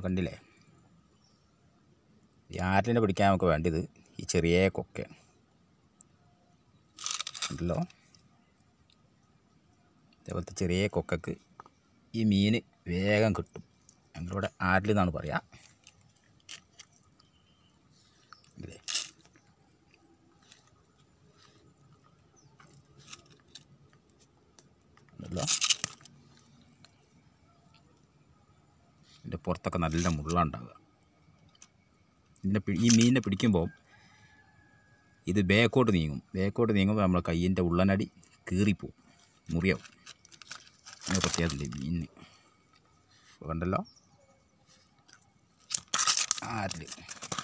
അപ്പോൾ കണ്ടില്ലേ ആറ്റിൻ്റെ പിടിക്കാൻ നമുക്ക് വേണ്ടത് ഈ ചെറിയ കൊക്ക ഉണ്ടല്ലോ അതേപോലത്തെ ചെറിയ കൊക്കക്ക് ഈ മീൻ വേഗം കിട്ടും ഞങ്ങളിവിടെ ആറ്റിൽ നിന്നാണ് പറയാം ഉണ്ടല്ലോ ഇതിൻ്റെ പുറത്തൊക്കെ നല്ല മുള്ളുണ്ടാവുക ഇതിൻ്റെ ഈ മീനിനെ പിടിക്കുമ്പോൾ ഇത് ബേക്കോട്ട് നീങ്ങും ബേക്കോട്ട് നീങ്ങുമ്പോൾ നമ്മുടെ കയ്യിൻ്റെ ഉള്ളനടി കീറിപ്പോവും മുറിയാവും അങ്ങനെ പ്രത്യേകതയില്ല മീനിന് കണ്ടല്ലോ ആറ്റിൽ